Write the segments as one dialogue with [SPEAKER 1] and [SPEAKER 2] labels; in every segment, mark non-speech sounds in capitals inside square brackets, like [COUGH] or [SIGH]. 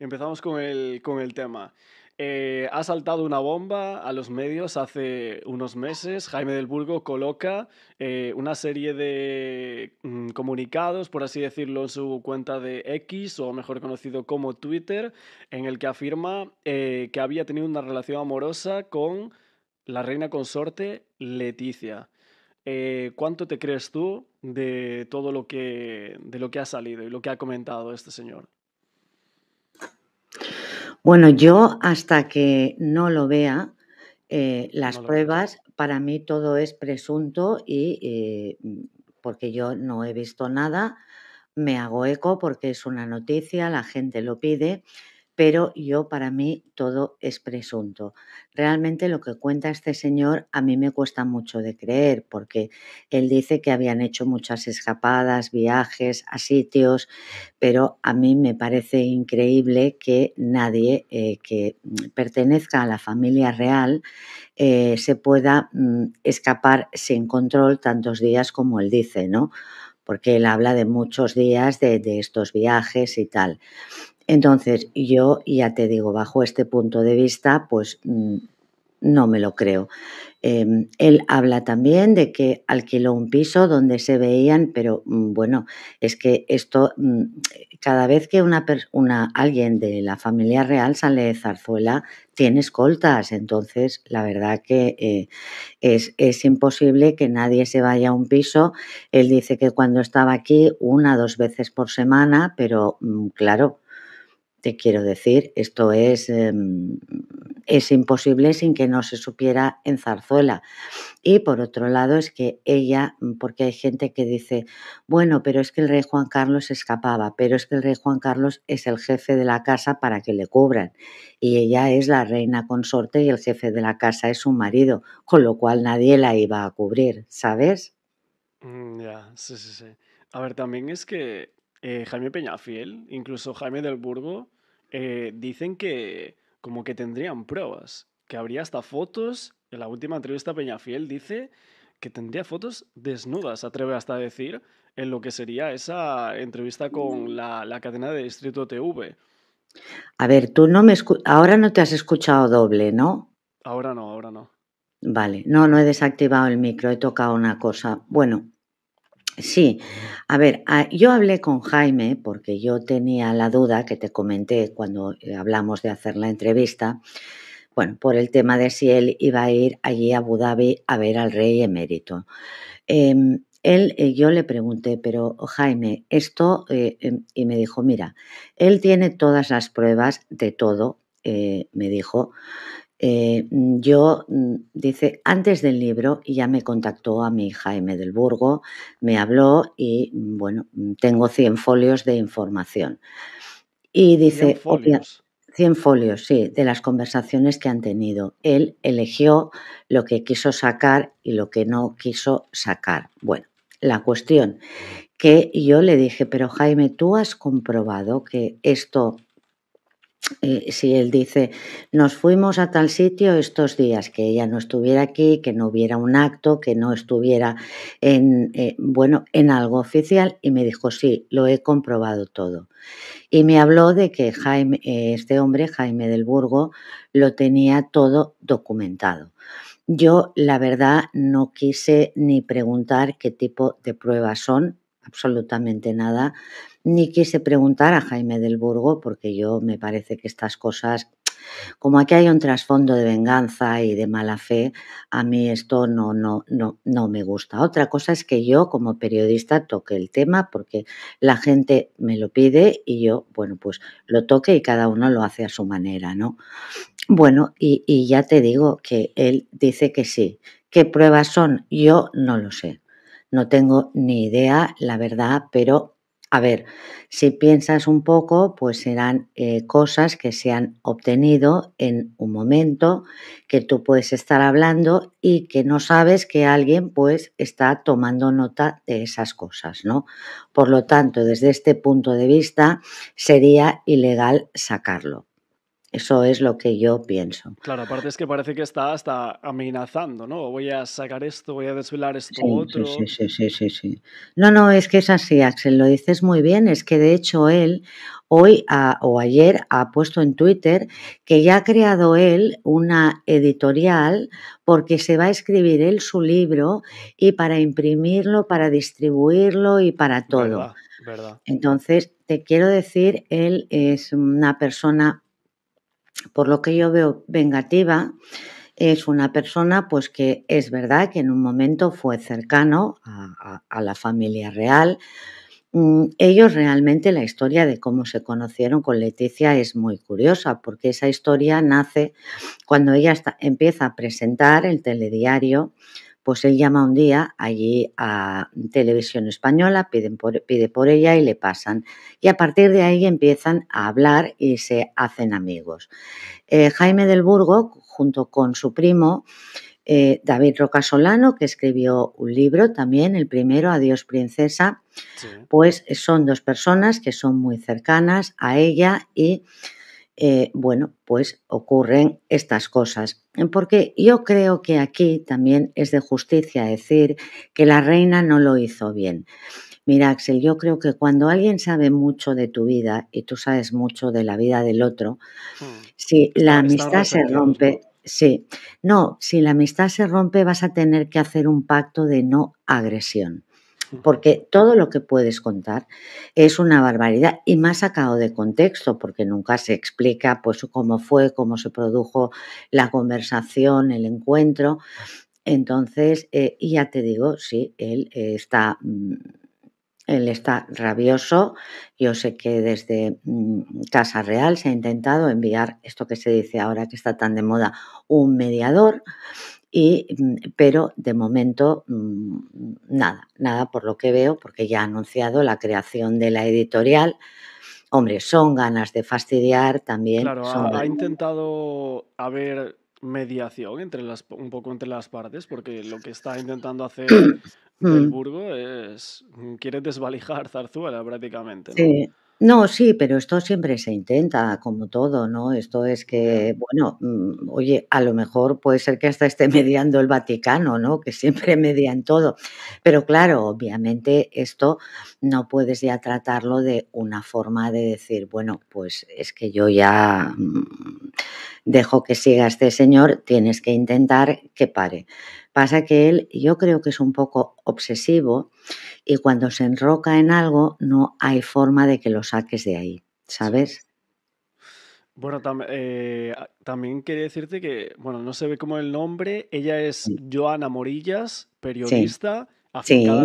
[SPEAKER 1] Empezamos con el, con el tema. Eh, ha saltado una bomba a los medios hace unos meses. Jaime del Burgo coloca eh, una serie de mm, comunicados, por así decirlo, en su cuenta de X, o mejor conocido como Twitter, en el que afirma eh, que había tenido una relación amorosa con la reina consorte Leticia. ¿Cuánto te crees tú de todo lo que, de lo que ha salido y lo que ha comentado este señor?
[SPEAKER 2] Bueno, yo hasta que no lo vea, eh, las pruebas, para mí todo es presunto y eh, porque yo no he visto nada, me hago eco porque es una noticia, la gente lo pide pero yo para mí todo es presunto. Realmente lo que cuenta este señor a mí me cuesta mucho de creer porque él dice que habían hecho muchas escapadas, viajes a sitios, pero a mí me parece increíble que nadie eh, que pertenezca a la familia real eh, se pueda mm, escapar sin control tantos días como él dice, ¿no? Porque él habla de muchos días de estos viajes y tal entonces, yo ya te digo, bajo este punto de vista, pues mm, no me lo creo. Em, él habla también de que alquiló un piso donde se veían, pero mm, bueno, es que esto, mm, cada vez que una, alguien de la familia real sale de Zarzuela, tiene escoltas. Entonces, la verdad que eh, es, es, imposible que nadie se vaya a un piso. Él dice que cuando estaba aquí, una, dos veces por semana, pero claro, te quiero decir, esto es, em, es imposible sin que no se supiera en zarzuela. Y por otro lado es que ella, mm, porque hay gente que dice, bueno, pero es que el rey Juan Carlos escapaba, pero es que el rey Juan Carlos es el jefe de la casa para que le cubran. Y ella es la reina consorte y el jefe de la casa es su marido, con lo cual nadie la iba a cubrir, ¿sabes?
[SPEAKER 1] Mm, ya, sí, sí, sí. A ver, también es que eh, Jaime Peñafiel, incluso Jaime del Burgo, eh, dicen que como que tendrían pruebas, que habría hasta fotos. En la última entrevista Peñafiel dice que tendría fotos desnudas, atreve hasta a decir, en lo que sería esa entrevista con mm. la, la cadena de Distrito TV.
[SPEAKER 2] A ver, tú no me ahora no te has escuchado doble, ¿no?
[SPEAKER 1] Ahora no, ahora no.
[SPEAKER 2] Vale, no, no he desactivado el micro, he tocado una cosa. Bueno, Sí, a ver, ah, yo hablé con Jaime porque yo tenía la duda que te comenté cuando eh, hablamos de hacer la entrevista, bueno, por el tema de si él iba a ir allí a Abu Dhabi a ver al rey emérito. Em, él, eh, yo le pregunté, pero oh, Jaime, esto, eh, em, y me dijo, mira, él tiene todas las pruebas de todo, me dijo, eh, mm, yo, mm, dice, antes del libro ya me contactó a mi Jaime del Burgo, me habló y, mm, bueno, tengo 100 folios de información. Y dice, folios. 100 folios, sí, de las conversaciones que han tenido. Él eligió lo que quiso sacar y lo que no quiso sacar. Bueno, la cuestión que yo le dije, pero Jaime, ¿tú has comprobado que esto si él dice, nos fuimos a tal sitio estos días, que ella no estuviera aquí, que no hubiera un acto, que no estuviera en, eh, bueno, en algo oficial, y me dijo, sí, lo he comprobado todo. Y me habló de que Jaime, eh, este hombre, Jaime del Burgo, lo tenía todo documentado. Yo, la verdad, no quise ni preguntar qué tipo de pruebas son, absolutamente nada, ni quise preguntar a Jaime del Burgo, porque yo me parece que estas cosas, como aquí hay un trasfondo de venganza y de mala fe, a mí esto no, no, no, no me gusta. Otra cosa es que yo como periodista toque el tema porque la gente me lo pide y yo, bueno, pues lo toque y cada uno lo hace a su manera, ¿no? Bueno, y, y ya te digo que él dice que sí. ¿Qué pruebas son? Yo no lo sé. No tengo ni idea, la verdad, pero a ver, si piensas un poco, pues serán eh, cosas que se han obtenido en un momento que tú puedes estar hablando y que no sabes que alguien pues está tomando nota de esas cosas, ¿no? Por lo tanto, desde este punto de vista sería ilegal sacarlo. Eso es lo que yo pienso.
[SPEAKER 1] Claro, aparte es que parece que está hasta amenazando, ¿no? Voy a sacar esto, voy a desvelar esto otro. Sí, sí,
[SPEAKER 2] sí, sí, sí, No, no, es que es así, Axel, lo dices muy bien. Es que de hecho él hoy o ayer ha puesto en Twitter que ya ha creado él una editorial porque se va a escribir él su libro y para imprimirlo, para distribuirlo y para todo. verdad. Entonces, te quiero decir, él es una persona por lo que yo veo vengativa, es una persona pues que es verdad que en un momento fue cercano a, la familia real. Mm, ellos realmente la historia de cómo se conocieron con Leticia es muy curiosa porque esa historia nace cuando ella empieza a presentar el telediario pues él llama un día allí a Televisión Española, piden pide por ella y le pasan. Y a partir de ahí empiezan a hablar y se hacen amigos. Eh, Jaime del Burgo, junto con su primo, eh, David Rocasolano, que escribió un libro también, el primero, Adiós Princesa, pues son dos personas que son muy cercanas a ella y eh, bueno, pues ocurren estas cosas. Porque yo creo que aquí también es de justicia decir que la reina no lo hizo bien. Mira, Axel, yo creo que cuando alguien sabe mucho de tu vida y tú sabes mucho de la vida del otro, hmm. si la amistad se rompe, sí, no, si la amistad se rompe vas a tener que hacer un pacto de no agresión porque todo lo que puedes contar es una barbaridad y más sacado de contexto, porque nunca se explica pues, cómo fue, cómo se produjo la conversación, el encuentro. Entonces, eh, ya te digo, sí, él está... Mm, él está rabioso. Yo sé que desde mm, Casa Real se ha intentado enviar esto que se dice ahora que está tan de moda, un mediador. Y, mm, pero de momento mm, nada, nada por lo que veo, porque ya ha anunciado la creación de la editorial. Hombre, son ganas de fastidiar también. Claro, ha,
[SPEAKER 1] intentado haber mediación entre las, un poco entre las partes, porque lo que está intentando hacer [COUGHS] mm. el Burgo es quiere desvalijar Zarzuela prácticamente.
[SPEAKER 2] No, sí, pero esto siempre se intenta, como todo, ¿no? Esto es que, bueno, mm, oye, a lo mejor puede ser que hasta esté [LAUGHS] mediando el Vaticano, ¿no? Que siempre median todo. Pero claro, obviamente esto no puedes ya tratarlo de una forma de decir, bueno, pues es que yo ya... Mm, dejo que siga este señor, tienes que intentar que pare. Pasa que él, yo creo que es un poco obsesivo y cuando se enroca en algo no hay forma de que lo saques de ahí, ¿sabes?
[SPEAKER 1] Bueno, eh, también quería decirte que, bueno, no se ve como el nombre, ella es Joana Morillas, periodista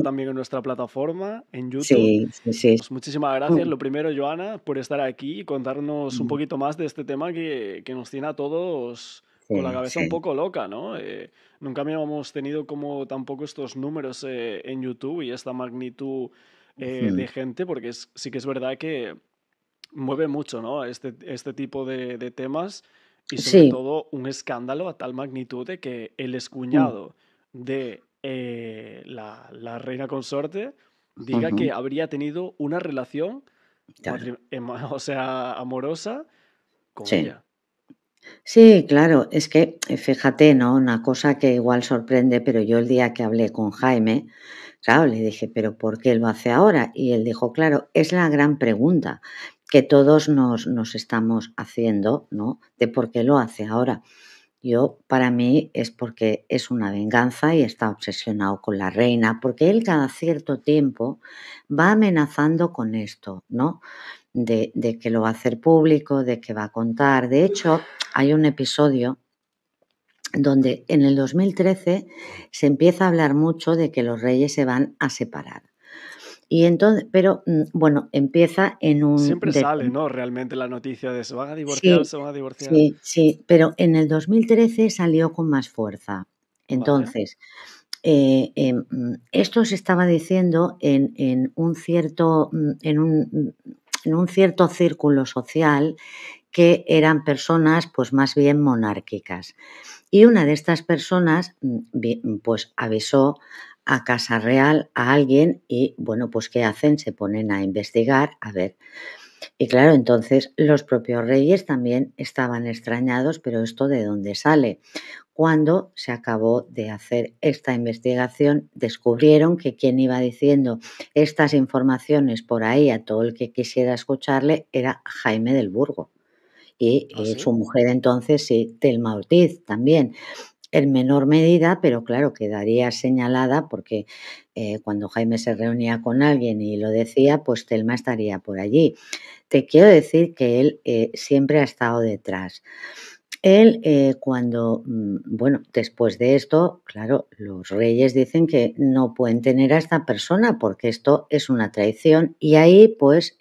[SPEAKER 1] también en nuestra plataforma, en YouTube. Sí,
[SPEAKER 2] sí, sí. Pues muchísimas
[SPEAKER 1] gracias, mm. lo primero, Joana, por estar aquí y contarnos un mm. poquito más de este tema que, que nos tiene a todos con la cabeza un poco loca, ¿no? Eh, nunca habíamos tenido como tampoco estos números eh, en YouTube y esta magnitud eh, de gente, porque sí que es verdad que mueve mucho, ¿no? Este, este tipo de, temas y sobre todo un escándalo a tal magnitud de que el mm. escuñado de eh, la, reina consorte diga que habría tenido una relación, em, [LAUGHS] o sea, amorosa
[SPEAKER 2] con sí. ella. Sí, claro, es que eh, fíjate, ¿no? Una cosa que igual sorprende, pero yo el día que hablé con Jaime, claro, le dije, pero ¿por qué lo hace ahora? Y él dijo, claro, es la gran pregunta que todos nos, nos estamos haciendo, ¿no? De por qué lo hace ahora. Yo, para mí, es porque es una venganza y está obsesionado con la reina, porque él cada cierto tiempo va amenazando con esto, ¿no? De, de que lo va a hacer público, de que va a contar. De hecho, hay un episodio donde en el 2013 se empieza a hablar mucho de que los reyes se van a separar. Y entonces, pero mm, bueno, empieza en un. Siempre sale, ¿no?
[SPEAKER 1] Realmente la noticia de se van a divorciar, sí, se van a divorciar. Sí,
[SPEAKER 2] sí, pero en el 2013 salió con más fuerza. Entonces, eh, em, mm, esto se estaba diciendo en, un cierto. Mm, en un, en un cierto círculo social que eran personas pues más bien monárquicas. Y una de estas personas pues avisó a Casa Real a alguien y, bueno, pues ¿qué hacen? Se ponen a investigar, a ver. Y claro, entonces los propios reyes también estaban extrañados, pero esto de dónde sale. Cuando se acabó de hacer esta investigación, descubrieron que quien iba diciendo estas informaciones por ahí a todo el que quisiera escucharle era Jaime del Burgo. Y ¿Ah, eh, su mujer entonces, y Telma Ortiz también en menor medida, pero claro, quedaría señalada porque eh, cuando Jaime se reunía con alguien y lo decía, pues Telma estaría por allí. Te quiero decir que él eh, siempre ha estado detrás. Él, eh, cuando, mm, bueno, después de esto, claro, los reyes dicen que no pueden tener a esta persona porque esto es una traición y ahí, pues,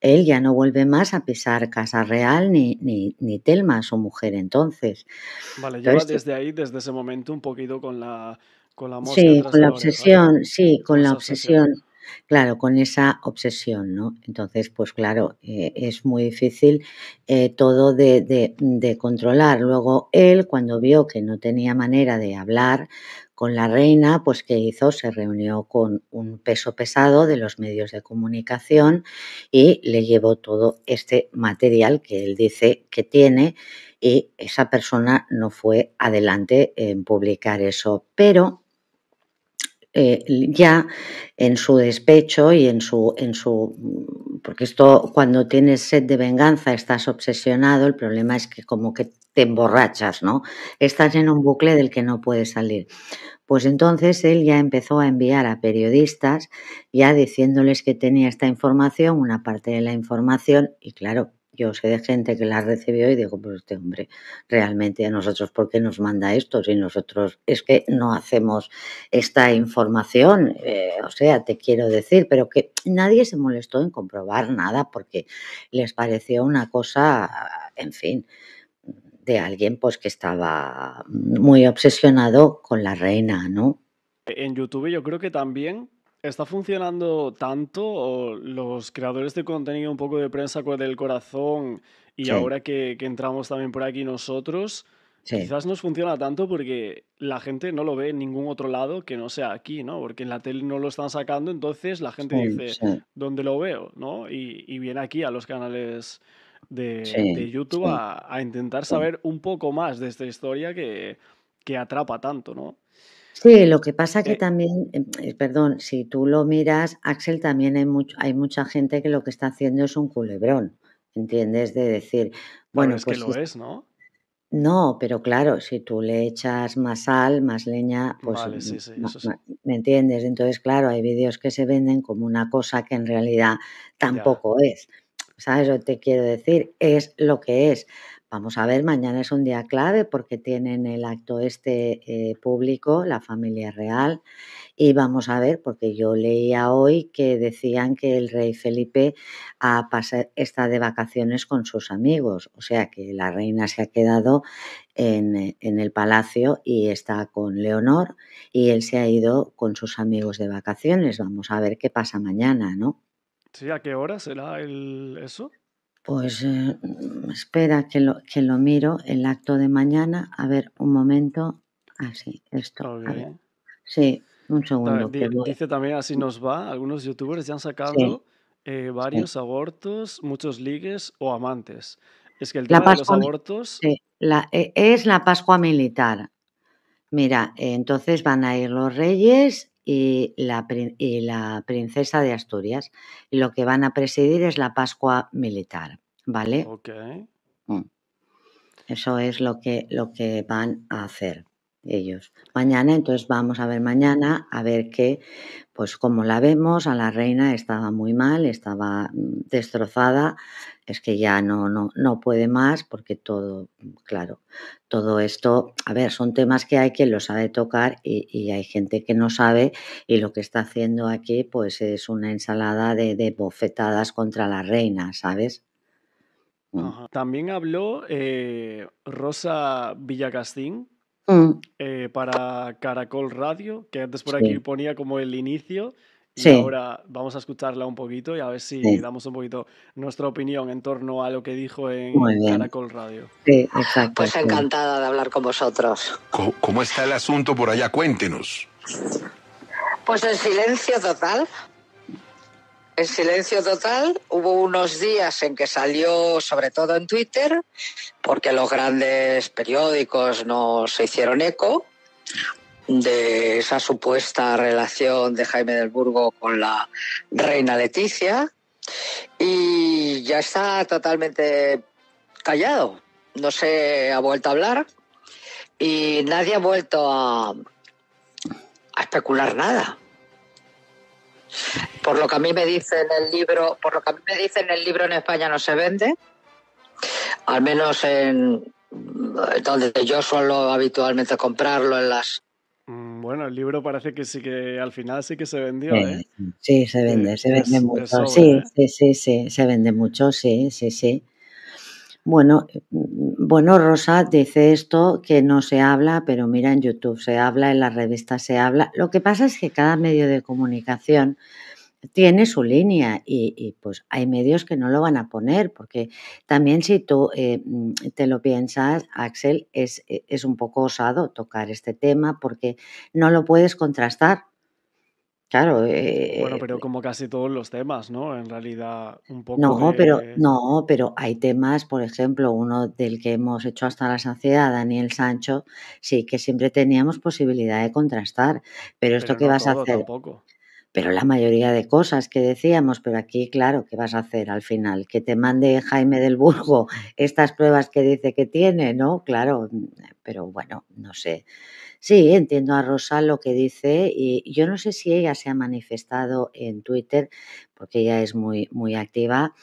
[SPEAKER 2] él ya no vuelve más a pisar Casa Real ni, ni, ni Telma, su mujer entonces.
[SPEAKER 1] Vale, lleva desde ahí, desde ese momento, un poquito con la, con la Sí, con la ¿eh?
[SPEAKER 2] obsesión, sí, con la obsesión. Claro, con esa obsesión, ¿no? Entonces, pues claro, eh, es muy difícil eh, todo de, controlar. Luego él, cuando vio que no tenía manera de hablar con la reina, pues ¿qué hizo, se reunió con un peso pesado de los medios de comunicación y le llevó todo este material que él dice que tiene y esa persona no fue adelante en publicar eso. Pero eh, ya en su despecho y en su, en su... Porque esto cuando tienes sed de venganza estás obsesionado, el problema es que como que te emborrachas, ¿no? Estás en un bucle del que no puedes salir. Pues entonces él ya empezó a enviar a periodistas, ya diciéndoles que tenía esta información, una parte de la información, y claro, yo sé de gente que la recibió y digo, pues este hombre, realmente a nosotros, ¿por qué nos manda esto? Si nosotros es que no hacemos esta información, eh, o sea, te quiero decir, pero que nadie se molestó en comprobar nada porque les pareció una cosa, en fin, de alguien pues que estaba muy obsesionado con la reina, ¿no?
[SPEAKER 1] En YouTube yo creo que también ¿Está funcionando tanto los creadores de contenido un poco de prensa con el corazón y ahora que, entramos también por aquí nosotros, quizás nos funciona tanto porque la gente no lo ve en ningún otro lado que no sea aquí, ¿no? Porque en la tele no lo están sacando, entonces la gente dice, ¿dónde lo veo? ¿no? Y, viene aquí a los canales de, YouTube a, intentar saber un poco más de esta historia que, que atrapa
[SPEAKER 2] tanto, ¿no? Sí, lo que pasa que eh, también, em, eh, perdón, si tú lo miras, Axel, también hay, mucho, hay mucha gente que lo que está haciendo es un culebrón, ¿entiendes? De decir, bueno, es que pues lo es, ¿no? No, pero claro, si tú le echas más sal, más leña, pues ¿me entiendes? Entonces, claro, hay vídeos que se venden como una cosa que en realidad tampoco es. ¿Sabes lo te quiero decir? Es lo que es. Vamos a ver, mañana es un día clave porque tienen el acto este eh, público, la familia real, y vamos a ver, porque yo leía hoy que decían que el rey Felipe ah, está de vacaciones con sus amigos, o sea que la reina se ha quedado eh, en, el palacio y está con Leonor y él se ha ido con sus amigos de vacaciones. Vamos a ver qué pasa mañana, ¿no?
[SPEAKER 1] Sí, ¿a qué hora será el, eso?
[SPEAKER 2] Pues eh, mm, espera que lo, que lo miro el acto de mañana. A ver, un momento. Así, ah, esto. Sí, un segundo. dice
[SPEAKER 1] también, así mm. nos va. Algunos youtubers ya han sacado eh, varios abortos, muchos ligues o amantes. Es que el tema de los abortos.
[SPEAKER 2] Eh, es la Pascua Militar. Mira, entonces van a ir los reyes, y la, la, princesa de Asturias. Lo que van a presidir es la Pascua Militar, ¿vale? Mm. Eso es lo que, lo que van a hacer ellos. Mañana, entonces vamos a ver mañana, a ver que, pues como la vemos, a la reina estaba muy mal, estaba mm, destrozada, es que ya no, no, no puede más, porque todo, mm, claro, todo esto, a ver, son temas que hay quien lo sabe tocar y, hay gente que no sabe, y lo que está haciendo aquí, pues es una ensalada de, bofetadas contra la reina, ¿sabes? Mm.
[SPEAKER 1] También habló eh, Rosa Villacastín, Mm. Eh, para Caracol Radio, que antes por aquí ponía como el inicio.
[SPEAKER 3] Y ahora
[SPEAKER 1] vamos a escucharla un poquito y a ver si damos un poquito nuestra opinión en torno a lo que dijo en
[SPEAKER 3] Caracol Radio. Sí, Pues encantada de hablar con vosotros. ¿Cómo, ¿Cómo está el asunto por allá? Cuéntenos. Pues en silencio total en silencio total. Hubo unos días en que salió, sobre todo en Twitter, porque los grandes periódicos no se hicieron eco de esa supuesta relación de Jaime del Burgo con la reina Leticia y ya está totalmente callado. No se ha vuelto a hablar y nadie ha vuelto a, a especular nada. Por lo que a mí me dicen el libro, por lo que a mí me el libro en España no se vende, al menos en eh, donde yo suelo habitualmente comprarlo
[SPEAKER 1] en las mm, bueno, el libro parece que sí que al final sí que se vendió,
[SPEAKER 2] Sí, ¿eh? se vende, se vende mucho. sí, ¿eh? sí, sí, sí, se vende mucho, sí, sí, sí. Bueno, mm, bueno, Rosa dice esto que no se habla, pero mira, en YouTube se habla, en las revistas se habla. Lo que pasa es que cada medio de comunicación tiene su línea y, pues hay medios que no lo van a poner, porque también si tú eh, mm, te lo piensas, Axel, e, es, un poco osado tocar este tema porque no lo puedes contrastar. Claro. Eh, bueno, pero eh, como
[SPEAKER 1] casi todos los temas, ¿no? En realidad, un poco. No, pero,
[SPEAKER 2] no, pero hay temas, por ejemplo, uno del que hemos hecho hasta la saciedad, Daniel Sancho, sí que siempre teníamos posibilidad de contrastar, pero esto que vas a hacer pero la mayoría de cosas que decíamos, pero aquí, claro, ¿qué vas a hacer al final? Que te mande Jaime del Burgo [LAUGHS] estas pruebas que dice que tiene, ¿no? Claro, pero bueno, no sé. Sí, entiendo a Rosa lo que dice y yo no sé si ella se ha manifestado en Twitter, porque ella es muy, muy activa.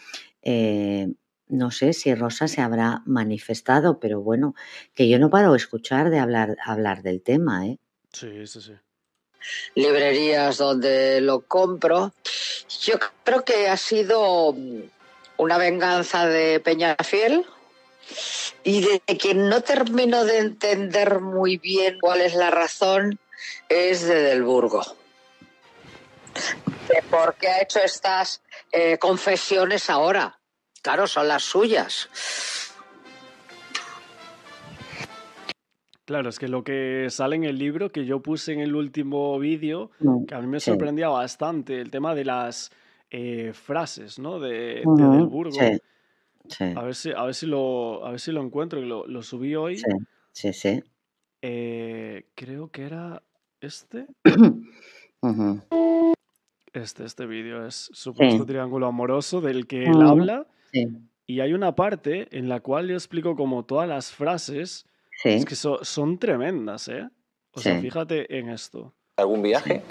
[SPEAKER 2] Eh, no sé si Rosa se habrá manifestado, pero bueno, que yo no paro de escuchar de hablar, hablar del tema, ¿eh? Sí, sí, sí
[SPEAKER 3] librerías donde lo compro. Yo creo que ha sido una venganza de Peñafiel y de que no termino de entender muy bien cuál es la razón es de Delburgo. Burgo. por qué ha hecho estas eh, confesiones ahora. Claro, son las suyas
[SPEAKER 1] Claro, es que lo que sale en el libro que yo puse en el último vídeo, mm, que a mí me sorprendía bastante, el tema de las eh, frases, ¿no? De, A, ver si, lo, a ver si lo encuentro, lo, lo subí hoy. Sí, sí. Eh, creo que era este.
[SPEAKER 2] [COUGHS]
[SPEAKER 1] Este, este vídeo es supuesto triángulo amoroso del que él habla. Y hay una parte en la cual yo explico como todas las frases es que son tremendas, ¿eh? O sea, fíjate en esto. ¿Algún viaje?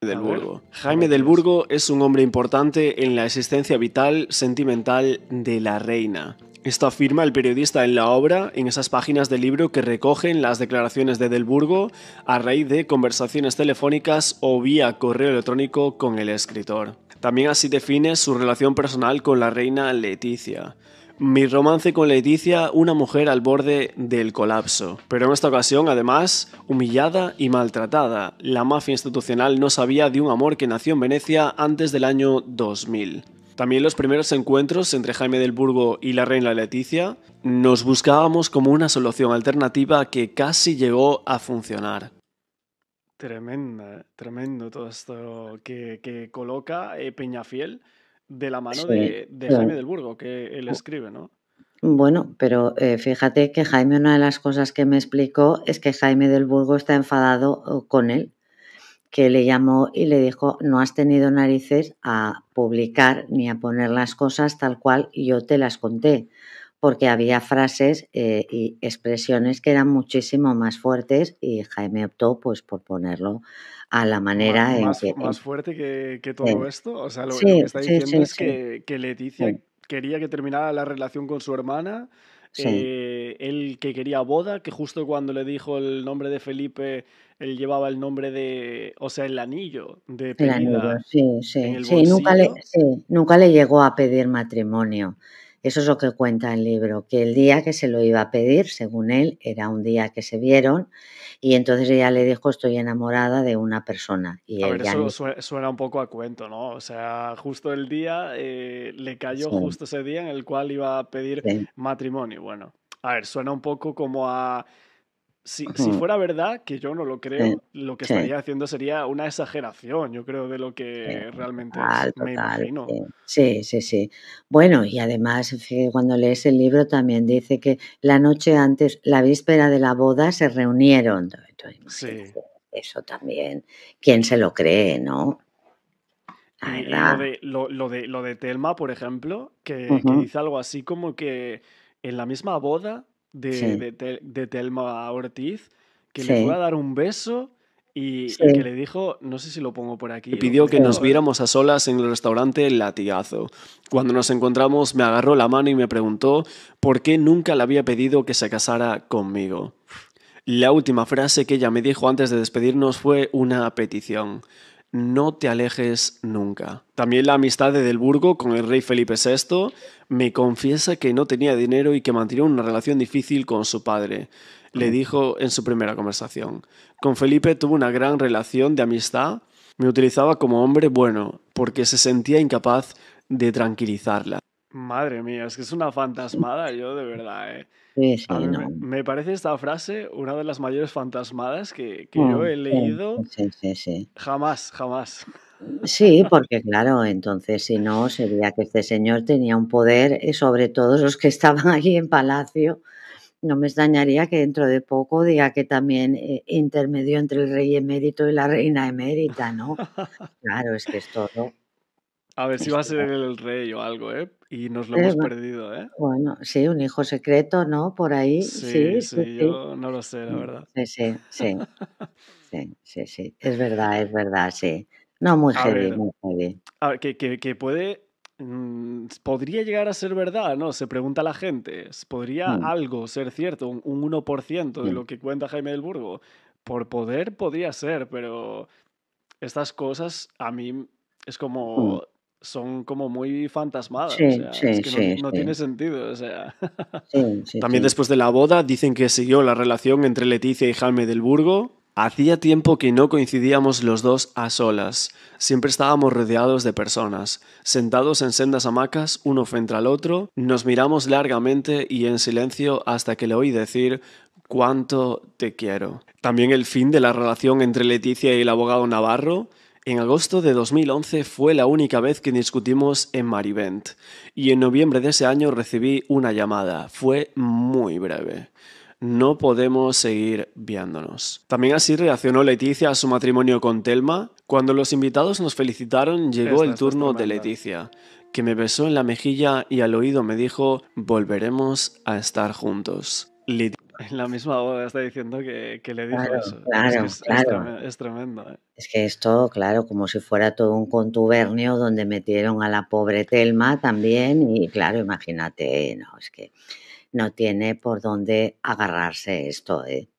[SPEAKER 1] Del Burgo. Jaime del Burgo es un hombre importante en la existencia vital sentimental de la reina. Esto afirma el periodista en la obra, en esas páginas del libro que recogen las declaraciones de Del Burgo a raíz de conversaciones telefónicas o vía correo electrónico con el escritor. También así define su relación personal con la reina Leticia. Mi romance con Leticia, una mujer al borde del colapso. Pero en esta ocasión, además, humillada y maltratada. La mafia institucional no sabía de un amor que nació en Venecia antes del año 2000. También los primeros encuentros entre Jaime del Burgo y la reina Leticia nos buscábamos como una solución alternativa que casi llegó a funcionar. Tremenda, tremendo todo esto que, coloca eh, Peñafiel de la mano de, Jaime del Burgo, que él escribe, ¿no?
[SPEAKER 2] Bueno, pero eh, fíjate que Jaime, una de las cosas que me explicó es que Jaime del Burgo está enfadado eh, con él, que le llamó y le dijo, no has tenido narices a publicar ni a poner las cosas tal cual yo te las conté, porque había frases eh, y expresiones que eran muchísimo más fuertes y Jaime optó pues por ponerlo a la manera más,
[SPEAKER 1] fuerte que, todo esto. O sea, lo, que está diciendo es que, que, Leticia quería que terminara la relación con su hermana. Eh, él que quería boda, que justo cuando le dijo el nombre de Felipe, él llevaba el nombre de, o sea, el anillo de pedida. El
[SPEAKER 2] sí, sí. nunca, le, nunca le llegó a pedir matrimonio. Eso es lo que cuenta el libro, que el día que se lo iba a pedir, según él, era un día que se vieron y entonces ella le dijo estoy enamorada de una persona. Y a ver, eso
[SPEAKER 1] suena, un poco a cuento, ¿no? O sea, justo el día eh, le cayó justo ese día en el cual iba a pedir matrimonio. Bueno, a ver, suena un poco como a si, fuera verdad, que yo no lo creo, lo que estaría haciendo sería una exageración, yo creo, de lo que realmente es,
[SPEAKER 2] me imagino. Sí, sí, sí. Bueno, y además, cuando lees el libro también dice que la noche antes, la víspera de la boda, se reunieron. eso también, ¿quién se lo cree, no?
[SPEAKER 1] Lo de, lo, de, Telma, por ejemplo, que dice algo así como que en la misma boda de, de, Telma Ortiz, que le iba a dar un beso y, que le dijo, no sé si lo pongo por aquí. pidió que nos viéramos a solas en el restaurante Latigazo. Cuando nos encontramos me agarró la mano y me preguntó por qué nunca le había pedido que se casara conmigo. La última frase que ella me dijo antes de despedirnos fue una petición no te alejes nunca. También la amistad de Del Burgo con el rey Felipe VI me confiesa que no tenía dinero y que mantenía una relación difícil con su padre, le mm. dijo en su primera conversación. Con Felipe tuvo una gran relación de amistad, me utilizaba como hombre bueno, porque se sentía incapaz de tranquilizarla. Madre mía, es que es una fantasmada, yo de verdad. ¿eh? Me parece esta frase una de las mayores fantasmadas que, yo ah, he leído. Sí, jamás, jamás.
[SPEAKER 2] Sí, porque claro, entonces si no, sería que este señor tenía un poder eh, sobre todos los que estaban aquí [LAUGHS] en palacio. No me extrañaría que dentro de poco diga que también eh, intermedio intermedió entre el rey emérito y la reina emérita, ¿no? [LAUGHS] Claro, es que es todo.
[SPEAKER 1] A ver si va a ser el rey o algo, ¿eh? Y nos lo hemos
[SPEAKER 2] perdido, ¿eh? Bueno, sí, un hijo secreto, ¿no? Por ahí. Sí, sí, yo
[SPEAKER 1] no lo sé, la mm, verdad.
[SPEAKER 2] Sí, sí, [LAUGHS] sí. sí, sí, Es verdad, es verdad, sí. No, muy heavy, muy heavy.
[SPEAKER 1] A ver, que, puede. Mm, podría llegar a ser verdad, ¿no? Se pregunta la gente. ¿Podría mm. algo ser cierto? Un, 1% de lo que cuenta Jaime del Burgo. Por poder podría ser, pero estas cosas a mí es como son como muy fantasmadas. que no, tiene sentido. O sea. [LAUGHS] También después de la boda dicen que siguió la relación entre Leticia y Jaime del Burgo. Hacía tiempo que no coincidíamos los dos a solas. Siempre estábamos rodeados de personas. Sentados en sendas hamacas, uno frente al otro, nos miramos largamente y en silencio hasta que le oí decir cuánto te quiero. También el fin de la relación entre Leticia y el abogado Navarro, en agosto de 2011 fue la única vez que discutimos en Marivent, y en noviembre de ese año recibí una llamada. Fue muy breve. No podemos seguir viándonos. También así reaccionó Leticia a su matrimonio con Telma. Cuando los invitados nos felicitaron, llegó el turno de Leticia, que me besó en la mejilla y al oído me dijo, volveremos
[SPEAKER 2] a estar juntos
[SPEAKER 1] en la misma boda está diciendo que, le dijo eso. Claro, es, tremendo.
[SPEAKER 2] Es ¿eh? que esto, claro, como si fuera todo un contubernio donde metieron a la pobre Telma también y claro, imagínate, no, es que no tiene por dónde agarrarse esto. ¿eh?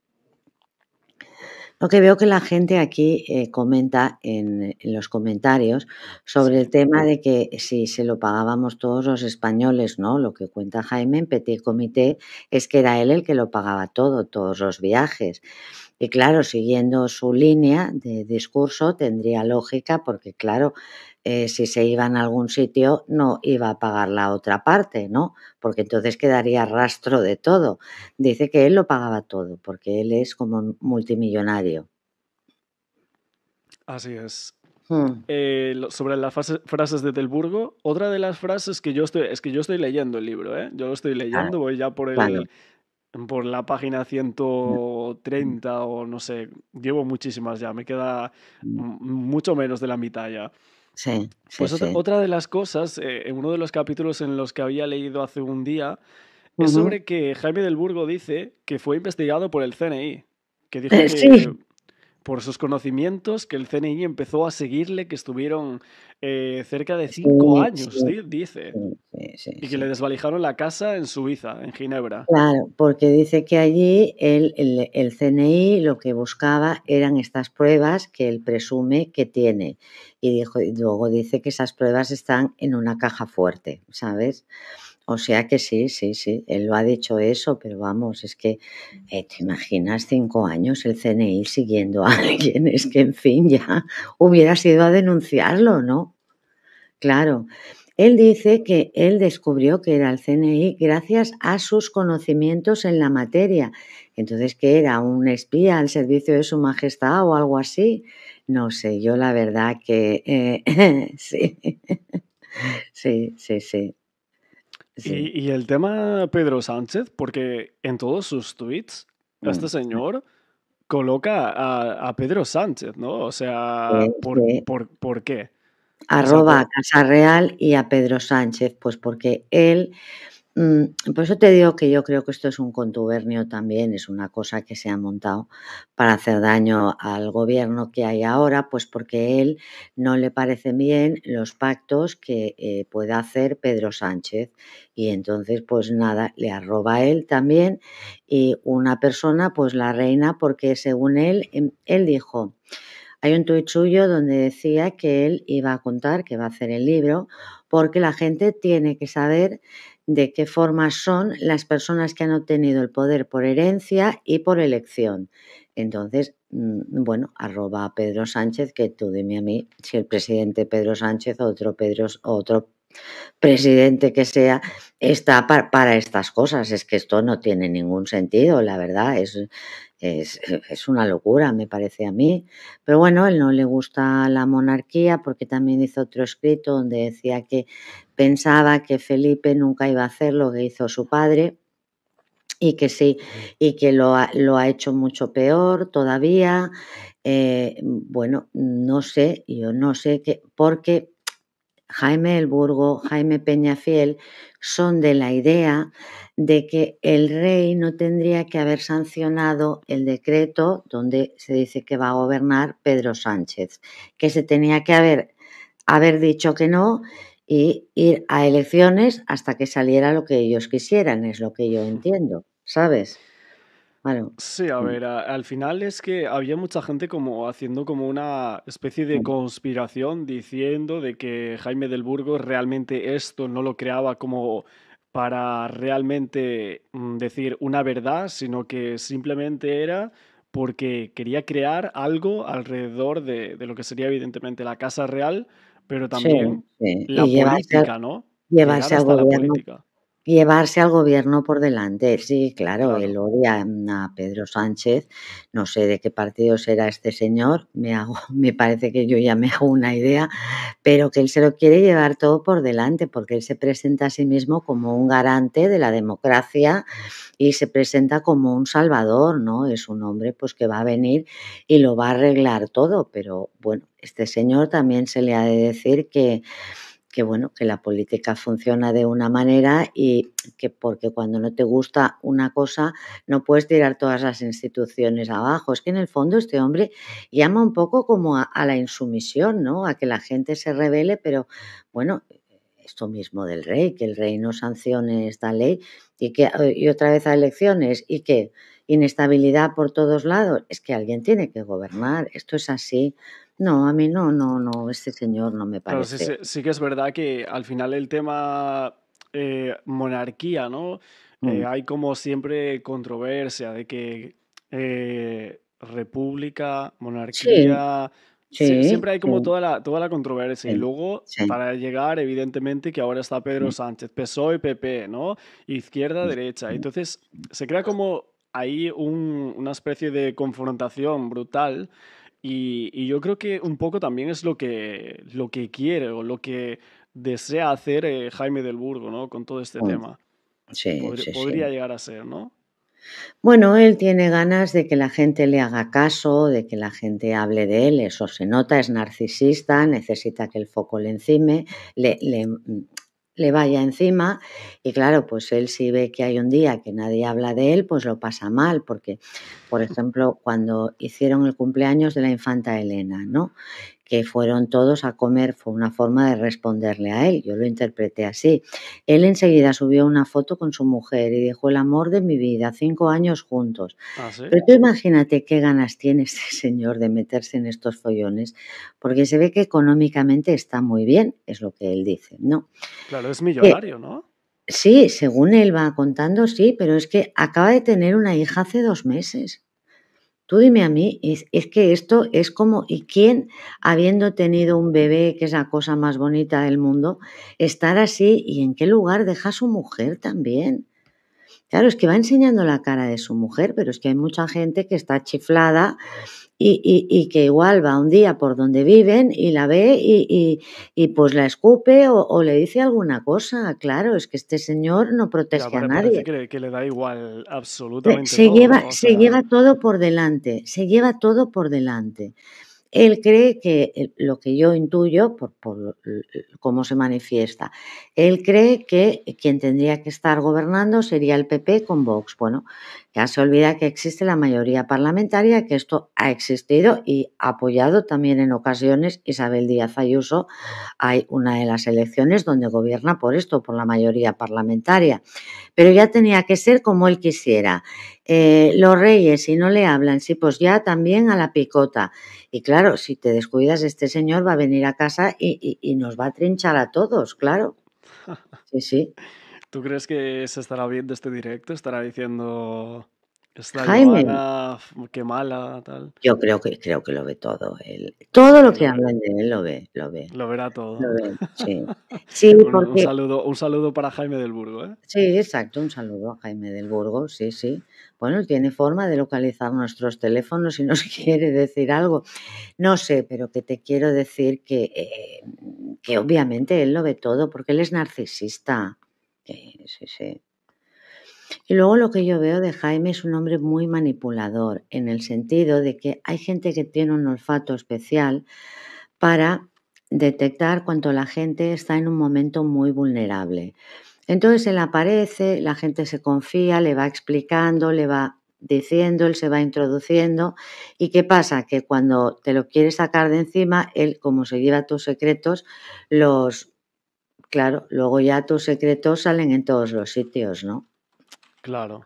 [SPEAKER 2] Lo que veo que la gente aquí eh, comenta en, los comentarios sobre el tema de que si se lo pagábamos todos los españoles, ¿no? Lo que cuenta Jaime en Petit Comité es que era él el que lo pagaba todo, todos los viajes. Y claro, siguiendo su línea de discurso tendría lógica porque, claro, eh, si se iba a algún sitio no iba a pagar la otra parte, ¿no? Porque entonces quedaría rastro de todo. Dice que él lo pagaba todo, porque él es como un multimillonario.
[SPEAKER 1] Así es. Hmm. Eh, sobre las frases de Delburgo, otra de las frases que yo estoy, es que yo estoy leyendo el libro, ¿eh? Yo lo estoy ah, leyendo, voy ya por por la página 130 o no sé, llevo muchísimas ya, me queda mm. mucho menos de la mitad ya. Sí, pues otra, de las cosas, eh, en uno de los capítulos en los que había leído hace un día, es sobre que Jaime del Burgo dice que fue investigado por el CNI, que dijo [LAUGHS] que por sus conocimientos que el CNI empezó a seguirle, que estuvieron eh, cerca de cinco años, dice.
[SPEAKER 2] y que le
[SPEAKER 1] desvalijaron la casa en Suiza, en Ginebra. Claro,
[SPEAKER 2] porque dice que allí el, CNI lo que buscaba eran estas pruebas que él presume que tiene. Y, dijo, y luego dice que esas pruebas están en una caja fuerte, ¿sabes? O sea que sí, sí, sí, él lo ha dicho eso, pero vamos, es que eh, te imaginas cinco años el CNI siguiendo a [LAUGHS] alguien, es que en fin, ya hubiera sido a denunciarlo, ¿no? Claro. Él dice que él descubrió que era el CNI gracias a sus conocimientos en la materia. Entonces, que era un espía al servicio de su majestad o algo así. No sé, yo la verdad que eh, [LAUGHS] [LAUGHS] sí. sí, sí, sí.
[SPEAKER 1] Y, el tema Pedro Sánchez, porque en todos sus tweets, este mm, señor coloca a, Pedro Sánchez, ¿no? O sea, pues por, qué? Arroba
[SPEAKER 2] Casa Real y a Pedro Sánchez, pues porque él Mm, por eso te digo que yo creo que esto es un contubernio también, es una cosa que se ha montado para hacer daño al gobierno que hay ahora, pues porque a él no le parecen bien los pactos que eh, pueda hacer Pedro Sánchez. Y entonces, pues nada, le arroba a él también y una persona, pues la reina, porque según él, em, él dijo, hay un tuit suyo donde decía que él iba a contar que va a hacer el libro porque la gente tiene que saber de qué forma son las personas que han obtenido el poder por herencia y por elección. Entonces, mm, bueno, arroba a Pedro Sánchez, que tú dime a mí si el presidente Pedro Sánchez o otro Pedro, otro presidente que sea está para, estas cosas. Es que esto no tiene ningún sentido, la verdad. Es, es, una locura, me parece a mí. Pero bueno, él no le gusta la monarquía porque también hizo otro escrito donde decía que pensaba que Felipe nunca iba a hacer lo que hizo su padre y que sí, y que lo ha, lo ha hecho mucho peor todavía. Eh, bueno, no sé, yo no sé qué, porque Jaime El Burgo, Jaime Peñafiel, son de la idea de que el rey no tendría que haber sancionado el decreto donde se dice que va a gobernar Pedro Sánchez, que se tenía que haber, haber dicho que no y ir a elecciones hasta que saliera lo que ellos quisieran, es lo que yo entiendo, ¿sabes? Sí, a mm. ver,
[SPEAKER 1] al final es que había mucha gente como haciendo como una especie de mm. conspiración diciendo de que Jaime del Burgo realmente esto no lo creaba como para realmente mm, decir una verdad, sino que simplemente era porque quería crear algo alrededor de, lo que sería evidentemente la Casa Real, pero también
[SPEAKER 2] la política, ¿no? gobierno Llevarse al gobierno por delante, sí, claro, él odia mm, a Pedro Sánchez, no sé de qué partido será este señor, me hago, [LAUGHS] me parece que yo ya me hago una idea, pero que él se lo quiere llevar todo por delante, porque él se presenta a sí mismo como un garante de la democracia y se presenta como un salvador, ¿no? Es un hombre pues que va a venir y lo va a arreglar todo, pero bueno, este señor también se le ha de decir que que bueno, que la política funciona de una manera y que porque cuando no te gusta una cosa no puedes tirar todas las instituciones abajo. Es que en el fondo este hombre llama un poco como a, la insumisión, ¿no? A que la gente se revele, pero bueno, esto mismo del rey, que el rey no sancione esta ley y que eh, y otra vez a elecciones y que inestabilidad por todos lados. Es que alguien tiene que gobernar, esto es así. No, a mí no, no, no, este señor no me parece.
[SPEAKER 1] sí, que es verdad que al final el tema eh, monarquía, ¿no? Eh, mm. hay como siempre controversia de que eh, república, monarquía.
[SPEAKER 3] Sí. siempre hay
[SPEAKER 1] como toda, la, toda la controversia. Y luego, para llegar, evidentemente, que ahora está Pedro mm. Sánchez, PSOE, PP, ¿no? Izquierda, mm. derecha. Entonces, se crea como ahí una especie de confrontación brutal y, yo creo que un poco también es lo que, lo que quiere o lo que desea hacer eh, Jaime del Burgo, ¿no? Con todo este mm. tema.
[SPEAKER 2] Sí, Podría, sí, podría
[SPEAKER 1] llegar a ser, ¿no?
[SPEAKER 2] Bueno, él tiene ganas de que la gente le haga caso, de que la gente hable de él, eso se nota, es narcisista, necesita que el foco le encime, le le vaya encima y claro, pues él si ve que hay un día que nadie habla de él, pues lo pasa mal, porque, por ejemplo, cuando hicieron el cumpleaños de la infanta Elena, ¿no? que fueron todos a comer, fue una forma de responderle a él, yo lo interpreté así. Él enseguida subió una foto con su mujer y dijo, el amor de mi vida, cinco años juntos. ¿Ah, pero tú imagínate qué ganas tiene este [LAUGHS] señor de meterse en estos follones, porque se ve que económicamente está muy bien, es lo que él dice, ¿no?
[SPEAKER 1] Claro, es millonario, ¿no?
[SPEAKER 2] Sí, según él va contando, sí, pero es que acaba de tener una hija hace dos meses. Tú dime a mí, es, es, que esto es como, ¿y quién, habiendo tenido un bebé, que es la cosa más bonita del mundo, estar así y en qué lugar deja a su mujer también? Claro, es que va enseñando la cara de su mujer, pero es que hay mucha gente que está chiflada y, que igual va un día por donde viven y la ve y, pues la escupe o, le dice alguna cosa. Claro, es que este señor no protege a nadie. Que le,
[SPEAKER 1] que le, da igual absolutamente. Se, lleva, se lleva
[SPEAKER 2] todo por delante, se lleva todo por delante. Él cree que lo que yo intuyo, por, cómo se manifiesta, él cree que quien tendría que estar gobernando sería el PP con Vox. Bueno, ya se olvida que existe la mayoría parlamentaria, que esto ha existido y apoyado también en ocasiones Isabel Díaz Ayuso. Hay una de las elecciones donde gobierna por esto, por la mayoría parlamentaria. Pero ya tenía que ser como él quisiera. Eh, los reyes, si no le hablan, sí, pues ya también a la picota. Y claro, si te descuidas, este señor va a venir a casa y, y nos va a trinchar a todos, claro. [LAUGHS] Sí, sí.
[SPEAKER 1] ¿Tú crees que se estará viendo este directo? ¿Estará diciendo Jaime. qué mala, tal.
[SPEAKER 2] Yo creo que, creo que lo ve todo. Él, todo lo que hablan de él lo ve, lo ve.
[SPEAKER 1] Lo verá todo. [LAUGHS]
[SPEAKER 2] un, saludo, un saludo para Jaime del Burgo, ¿eh? Sí, exacto, un saludo a Jaime del Burgo, sí, sí. Bueno, tiene forma de localizar nuestros teléfonos si nos [LAUGHS] quiere decir algo. No sé, pero que te quiero decir que, eh, que obviamente él lo ve todo porque él es narcisista. sí, sí. Y luego lo que yo veo de Jaime es un hombre muy manipulador, en el sentido de que hay gente que tiene un olfato especial para detectar cuando la gente está en un momento muy vulnerable. Entonces él aparece, la gente se confía, le va explicando, le va diciendo, él se va introduciendo. ¿Y qué pasa? Que cuando te lo quieres sacar de encima, él, como se lleva tus secretos, los, claro, luego ya tus secretos salen en todos los sitios, ¿no?
[SPEAKER 1] Claro.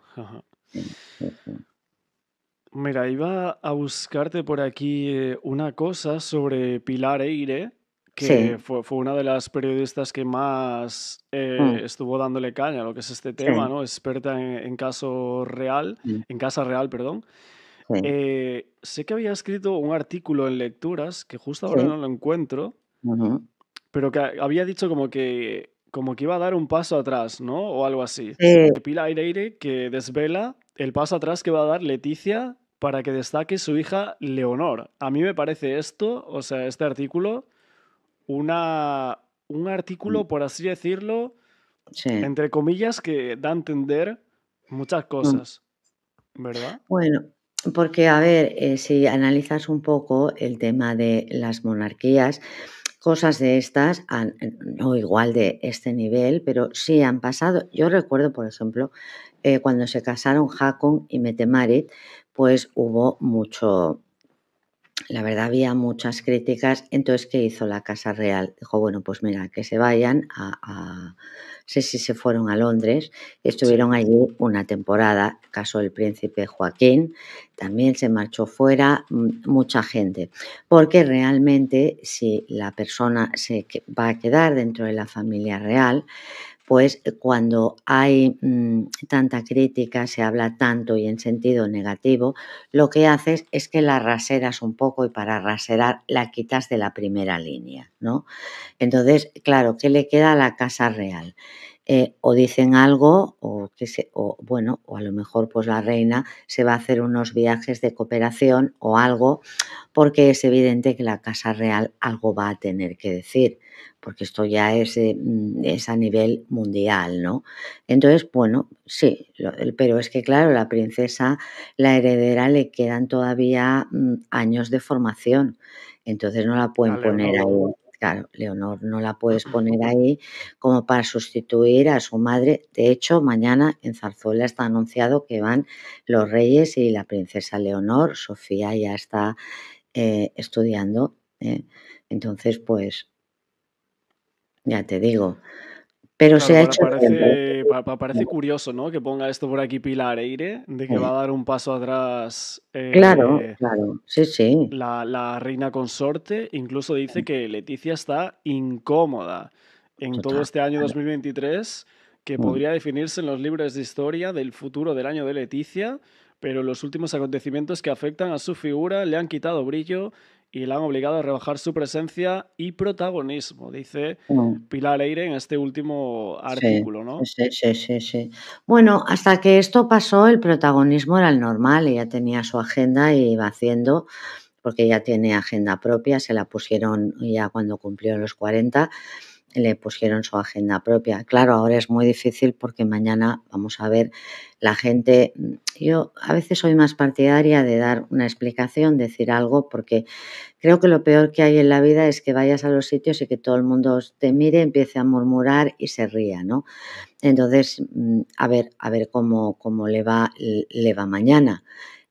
[SPEAKER 1] Mira, iba a buscarte por aquí eh, una cosa sobre Pilar Eire, que fue, una de las periodistas que más eh, mm. estuvo dándole caña a lo que es este tema, ¿no? Experta en, caso real, mm. en casa real, perdón. Eh, sé que había escrito un artículo en Lecturas, que justo ahora no lo encuentro, pero que había dicho como que como que iba a dar un paso atrás, ¿no? O algo así. Se Pila aire, aire que desvela el paso atrás que va a dar Leticia para que destaque su hija Leonor. A mí me parece esto, o sea, este artículo, una, un artículo, por así decirlo, entre comillas, que da a entender muchas mm. cosas, ¿verdad?
[SPEAKER 2] Bueno, porque, a ver, eh, si analizas un poco el tema de las monarquías, cosas de estas, no igual de este nivel, pero sí han pasado. Yo recuerdo, por ejemplo, eh, cuando se casaron Hakon y Metemarit, pues hubo mucho, la verdad había muchas críticas, entonces ¿qué hizo la Casa Real? Dijo, bueno, pues mira, que se vayan a, sé si se fueron a Londres, estuvieron allí una temporada, caso el príncipe Joaquín, también se marchó fuera mm, mucha gente, porque realmente si la persona se va a quedar dentro de la familia real, pues eh, cuando hay mm, tanta crítica, se habla tanto y en sentido negativo, lo que haces es que la raseras un poco y para raserar la quitas de la primera línea, ¿no? Entonces, claro, ¿qué le queda a la casa real? Eh, o dicen algo, o, o bueno, o a lo mejor pues la reina se va a hacer unos viajes de cooperación o algo, porque es evidente que la casa real algo va a tener que decir porque esto ya eh, mm, es, a nivel mundial, ¿no? Entonces, bueno, sí, pero es que claro, la princesa, la heredera, le quedan todavía mm, años de formación, entonces no la pueden poner ahí. Claro, Leonor, no la puedes poner ahí como para sustituir a su madre. De hecho, mañana en Zarzuela está anunciado que van los reyes y la princesa Leonor. Sofía ya está eh, estudiando. ¿eh? Entonces, pues ya te digo. Pero se ha hecho.
[SPEAKER 1] Parece, curioso, ¿no? Que ponga esto por aquí Pilar Eire, de que va a dar un paso atrás. claro, eh,
[SPEAKER 2] claro, sí, sí.
[SPEAKER 1] La, reina consorte incluso dice que Leticia está incómoda en todo este año 2023, que mm. podría definirse en los libros de historia del futuro del año de Leticia, pero los últimos acontecimientos que afectan a su figura le han quitado brillo y la han obligado a rebajar su presencia y protagonismo, dice mm. Pilar Eire en este último artículo, ¿no?
[SPEAKER 2] Sí, sí, sí, sí. Bueno, hasta que esto pasó, el protagonismo era el normal, ella tenía su agenda y iba haciendo, porque ya tiene agenda propia, se la pusieron ya cuando cumplió los 40 le pusieron su agenda propia. Claro, ahora es muy difícil porque mañana vamos a ver la gente. Mm, yo a veces soy más partidaria de dar una explicación, decir algo, porque creo que lo peor que hay en la vida es que vayas a los sitios y que todo el mundo te mire, empiece a murmurar y se ría, ¿no? Entonces, mm, a ver, a ver cómo, cómo le va, le va mañana.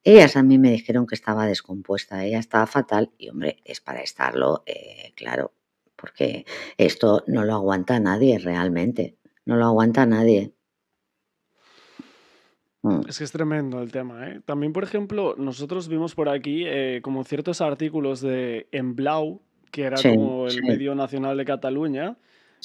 [SPEAKER 2] Ellas a mí me dijeron que estaba descompuesta, ella estaba fatal y hombre, es para estarlo, eh, claro, porque esto no lo aguanta nadie realmente, no lo aguanta nadie. Mm.
[SPEAKER 1] Es que es tremendo el tema. ¿eh? También, por ejemplo, nosotros vimos por aquí eh, como ciertos artículos de En Blau, que era como el medio nacional de Cataluña,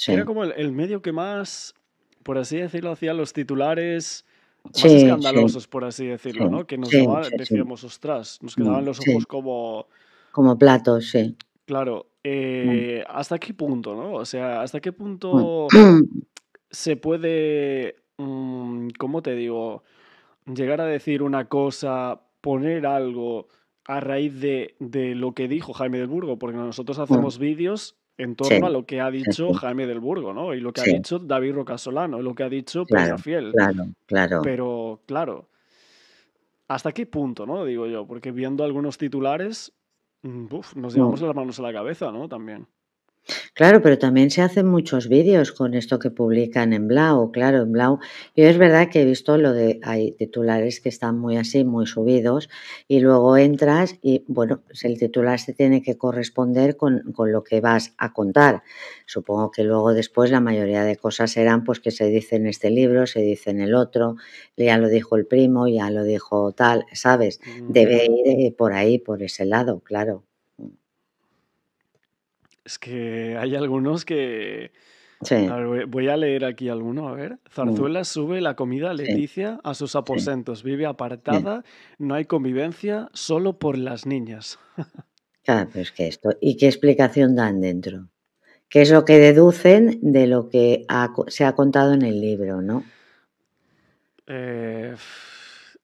[SPEAKER 1] era como el, medio que más, por así decirlo, hacía los titulares más escandalosos, por así decirlo, ¿no? Que nos decíamos, ostras, nos mm, quedaban los ojos como...
[SPEAKER 2] Como platos, sí.
[SPEAKER 1] Claro, eh, ¿hasta qué punto, no? O sea, ¿hasta qué punto [CLEARS THROAT] se puede, mm, ¿cómo te digo? Llegar a decir una cosa, poner algo a raíz de, lo que dijo Jaime del Burgo, porque nosotros mm. hacemos vídeos en torno a lo que ha dicho Jaime del Burgo, ¿no? Y lo que ha dicho David Rocasolano, y lo que ha dicho Pedro Fiel. Claro, claro. Pero, claro, ¿hasta qué punto, no? Digo yo, porque viendo algunos titulares, Mm, nos llevamos las manos a la cabeza, ¿no? También.
[SPEAKER 2] Claro, pero también se hacen muchos vídeos con esto que publican en Blau, claro, en Blau. Yo es verdad que he visto lo de, hay titulares que están muy así, muy subidos, y luego entras y, bueno, pues el titular se tiene que corresponder con, con lo que vas a contar. Supongo que luego después la mayoría de cosas serán pues que se dice en este libro, se dice en el otro, ya lo dijo el primo, ya lo dijo tal, ¿sabes? Debe ir eh, por ahí, por ese lado, claro.
[SPEAKER 1] Es que hay algunos que... voy a leer aquí alguno, a ver. Zarzuela sube la comida Leticia a sus aposentos. Vive apartada, no hay convivencia, solo por las niñas. Claro,
[SPEAKER 2] [LAUGHS] ah, pero es que esto. ¿Y qué explicación dan dentro? ¿Qué es lo que deducen de lo que se ha contado en el libro, no?
[SPEAKER 1] Eh,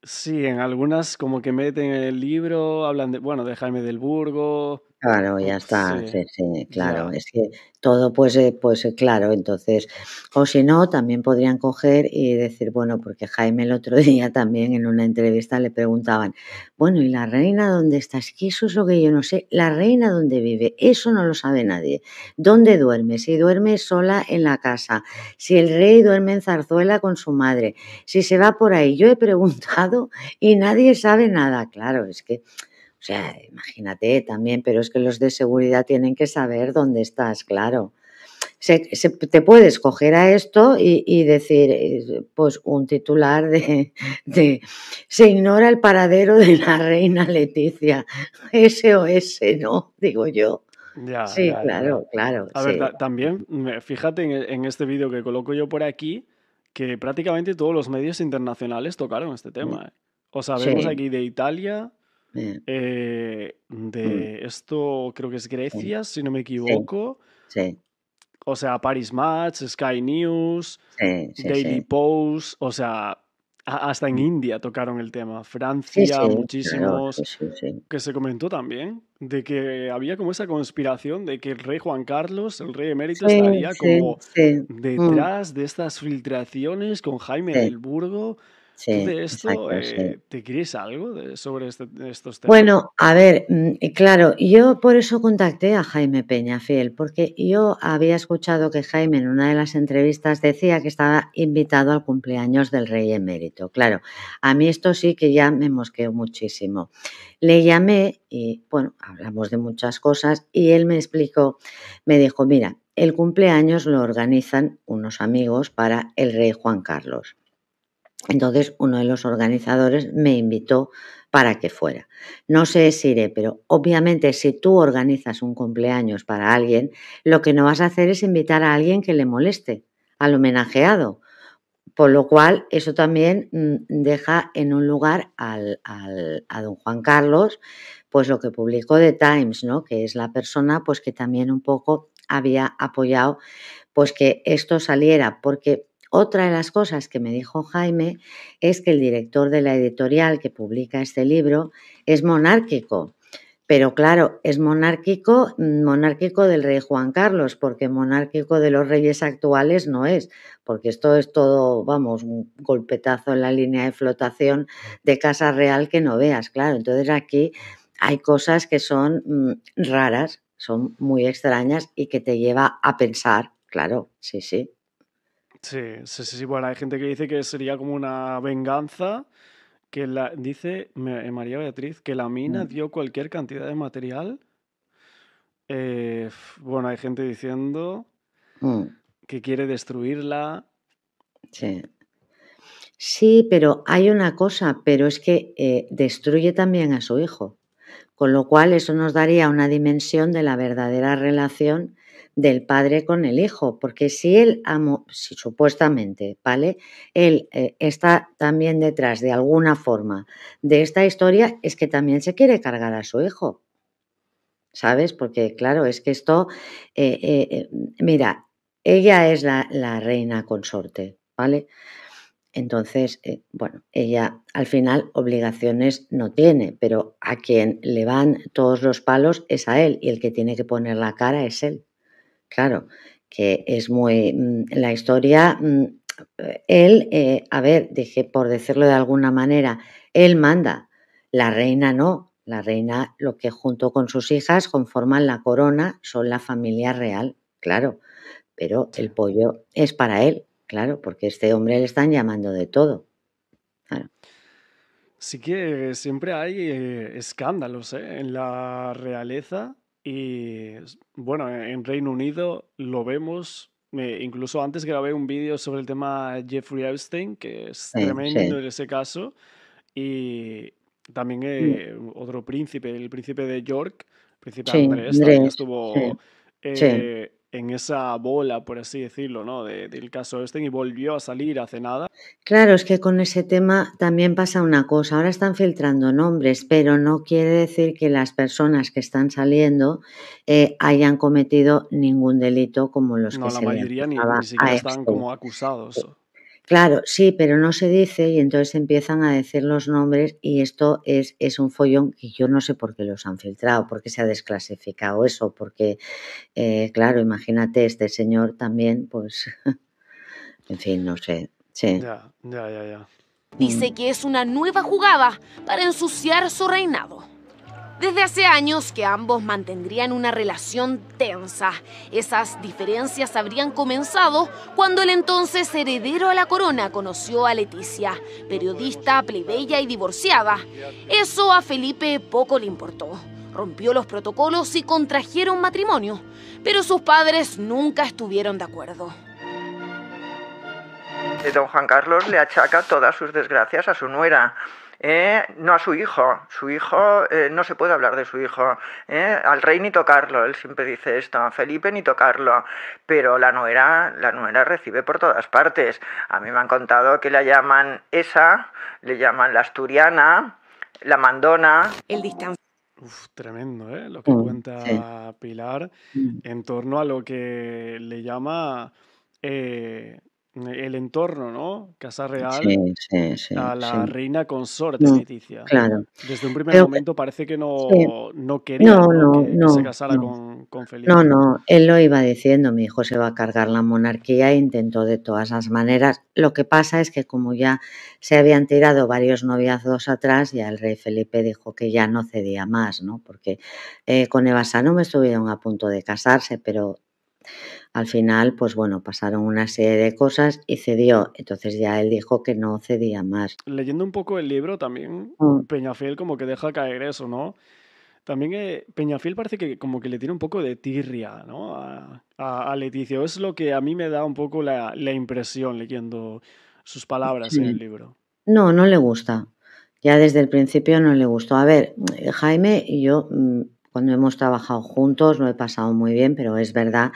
[SPEAKER 1] sí, en algunas como que meten el libro, hablan de, bueno, de Jaime del Burgo,
[SPEAKER 2] Claro, ya está, sí, sí, claro. Es que todo, pues, eh, pues eh, claro, entonces, o si no, también podrían coger y decir, bueno, porque Jaime el otro [LAUGHS] día también en una entrevista le preguntaban, bueno, ¿y la reina dónde está? Es que eso es lo que yo no sé. ¿La reina dónde vive? Eso no lo sabe nadie. ¿Dónde duerme? Si duerme sola en la casa, si el rey duerme en zarzuela con su madre, si se va por ahí. Yo he [LAUGHS] preguntado y nadie sabe nada. Claro, es que o sea, imagínate también, pero es que los de seguridad tienen que saber dónde estás, claro. Se, te puedes coger a esto y, decir, eh, pues un titular de, se ignora el paradero de la reina Leticia, SOS, [LAUGHS] ¿no? Digo yo. sí, claro, claro. A ver,
[SPEAKER 1] también, fíjate en, este vídeo que coloco yo por aquí, que prácticamente todos los medios internacionales tocaron este mm. tema. ¿eh? O sea, vemos aquí de Italia, eh, mm. de esto creo que es Grecia, si no me equivoco. O sea, Paris Match, Sky News,
[SPEAKER 2] Daily
[SPEAKER 1] Post, o sea, hasta en mm. India tocaron el tema. Francia, muchísimos. que se comentó también de que había como esa conspiración de que el rey Juan Carlos, el rey emérito, estaría como
[SPEAKER 3] mm. detrás
[SPEAKER 1] de estas filtraciones con Jaime del Burgo. Eh, te quieres algo sobre este, estos temas? Bueno,
[SPEAKER 2] a ver, mm, eh, claro, yo por eso contacté a Jaime Peñafiel, porque yo había escuchado que Jaime en una de las entrevistas decía que estaba invitado al cumpleaños del rey emérito. Claro, a mí esto sí que ya me mosqueó muchísimo. Le llamé y, bueno, hablamos de muchas cosas y él me explicó, me dijo, mira, el cumpleaños lo organizan unos amigos para el rey Juan Carlos. Entonces uno de los organizadores me invitó para que fuera. No sé si iré, pero obviamente si tú organizas un cumpleaños para alguien, lo que no vas a hacer es invitar a alguien que le moleste, al homenajeado. Por lo cual, eso también mm, deja en un lugar a don Juan Carlos, pues lo que publicó The Times, ¿no? Que es la persona pues que también un poco había apoyado pues que esto saliera, porque otra de las cosas que me dijo Jaime es que el director de la editorial que publica este libro es monárquico, pero claro, es monárquico, mm, monárquico del rey Juan Carlos, porque monárquico de los reyes actuales no es, porque esto es todo, vamos, un golpetazo en la línea de flotación de Casa Real que no veas, claro. Entonces aquí hay cosas que son mm, raras, son muy extrañas y que te lleva a pensar, claro, sí, sí.
[SPEAKER 1] Sí, sí, sí, Bueno, hay gente que dice que sería como una venganza. Que la, dice eh, María Beatriz que la mina mm. dio cualquier cantidad de material. Eh, bueno, hay gente diciendo mm. que quiere destruirla.
[SPEAKER 2] Sí. pero hay una cosa, pero es que eh, destruye también a su hijo. Con lo cual, eso nos daría una dimensión de la verdadera relación del padre con el hijo, porque si él, amo, si supuestamente, ¿vale? Él eh, está también detrás de alguna forma de esta historia, es que también se quiere cargar a su hijo, ¿sabes? Porque claro, es que esto, eh, eh, mira, ella es la, reina consorte, ¿vale? Entonces, bueno, ella al final obligaciones no tiene, pero a quien le van todos los palos es a él y el que tiene que poner la cara es él. Claro, que es muy... Mm, la historia, mm, eh, él, eh, a ver, dije, por decirlo de alguna manera, él manda, la reina no. La reina, lo que junto con sus hijas conforman la corona, son la familia real, claro. Pero el pollo es para él, claro, porque este hombre le están llamando de todo.
[SPEAKER 1] Sí que siempre hay eh, escándalos en la realeza y bueno, e, en Reino Unido lo vemos. incluso antes grabé un vídeo sobre el tema Jeffrey Epstein, que es tremendo en ese caso. Y también mm. eh, otro príncipe, el príncipe de York, el príncipe Andrés, también estuvo. Eh, en esa bola, por así decirlo, ¿no? del caso este y volvió a salir hace nada.
[SPEAKER 2] Claro, es que con ese tema también pasa una cosa. Ahora están filtrando nombres, pero no quiere decir que las personas que están saliendo eh, hayan cometido ningún delito como los que se No, la mayoría
[SPEAKER 1] ni, siquiera están como acusados.
[SPEAKER 2] Claro, sí, pero no se dice y entonces empiezan a decir los nombres y esto es, es un follón que yo no sé por qué los han filtrado, por qué se ha desclasificado eso, porque, eh, claro, imagínate, este señor también, pues, [LAUGHS] en fin, no sé. Sí. Ya,
[SPEAKER 1] ya, ya, ya.
[SPEAKER 3] Dice que es una nueva jugada para ensuciar su reinado. Desde hace años que ambos mantendrían una relación tensa. Esas diferencias habrían comenzado cuando el entonces heredero a la corona conoció a Leticia, periodista, plebeya y divorciada. Eso a Felipe poco le importó. Rompió los protocolos y contrajeron matrimonio, pero sus padres nunca estuvieron de acuerdo. Don Juan Carlos le achaca todas sus desgracias a su nuera. ¿eh? no a su hijo, su hijo, eh, no se puede hablar de su hijo, ¿eh? al rey ni tocarlo, él siempre dice esto, a Felipe ni tocarlo, pero la nuera, la nuera recibe por todas partes. A mí me han contado que la llaman esa, le llaman la asturiana, la mandona. El
[SPEAKER 1] tremendo, ¿eh? Lo que mm, cuenta Pilar mm. en torno a lo que le llama el entorno, ¿no? Casa Real sí,
[SPEAKER 3] sí, sí, a la
[SPEAKER 1] reina consorte mm, Leticia. Claro. Desde un primer momento parece que no, no quería
[SPEAKER 2] no, que se casara
[SPEAKER 3] con, Felipe. No, no,
[SPEAKER 2] él lo iba diciendo, mi hijo se va a cargar la monarquía e intentó de todas las maneras. Lo que pasa es que como ya se habían tirado varios noviazgos atrás, ya el rey Felipe dijo que ya no cedía más, ¿no? Porque eh, con Evasano me estuvieron a punto de casarse, pero al final, pues bueno, pasaron una serie de cosas y cedió. Entonces ya él dijo que no cedía más.
[SPEAKER 1] Leyendo un poco el libro también, mm. peñafil como que deja caer eso, ¿no? También eh, Peñafiel parece que como que le tiene un poco de tirria, ¿no? A, a, Leticio. Es lo que a mí me da un poco la, impresión leyendo sus palabras en el libro.
[SPEAKER 2] No, no le gusta. Ya desde el principio no le gustó. A ver, Jaime, y yo mm, cuando pues hemos trabajado juntos no he pasado muy bien, pero es verdad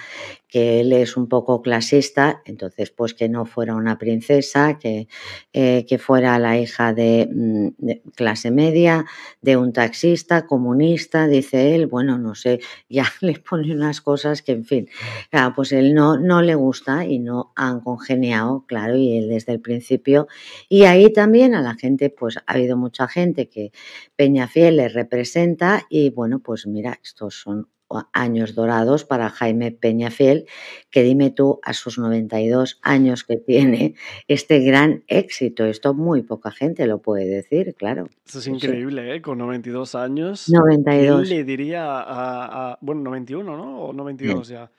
[SPEAKER 2] que él es un poco clasista, entonces pues que no fuera una princesa, que, eh, que fuera la hija mm, de, clase media, de un taxista, comunista, dice él, bueno, no sé, [LAUGHS] ya le pone unas cosas que en fin, ah, pues él no, no le gusta y no han congeniado, claro, y él desde el principio. Y ahí también a la gente, pues ha habido mucha gente que Fiel le representa y bueno, pues mira, estos son años dorados para Jaime Peñafiel, que dime tú, a sus 92 años que tiene, este gran éxito. Esto muy poca gente lo puede decir, claro. Eso es increíble,
[SPEAKER 1] ¿eh? Con 92 años. 92. ¿Quién le diría a, bueno, 91, ¿no? O 92 ya.